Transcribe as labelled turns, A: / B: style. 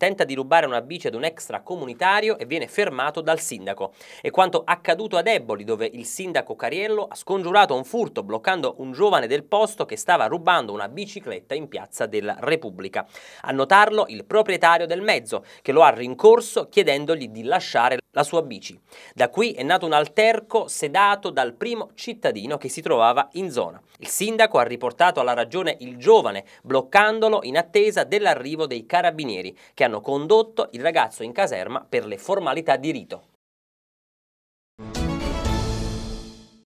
A: tenta di rubare una bici ad un extracomunitario e viene fermato dal sindaco. E quanto accaduto ad Eboli, dove il sindaco Cariello ha scongiurato un furto bloccando un giovane del posto che stava rubando una bicicletta in piazza della Repubblica. A notarlo il proprietario del mezzo, che lo ha rincorso chiedendogli di lasciare la sua bici. Da qui è nato un alterco sedato dal primo cittadino che si trovava in zona. Il sindaco ha riportato alla ragione il giovane, bloccandolo in attesa dell'arrivo dei carabinieri, che hanno hanno condotto il ragazzo in caserma per le formalità di rito.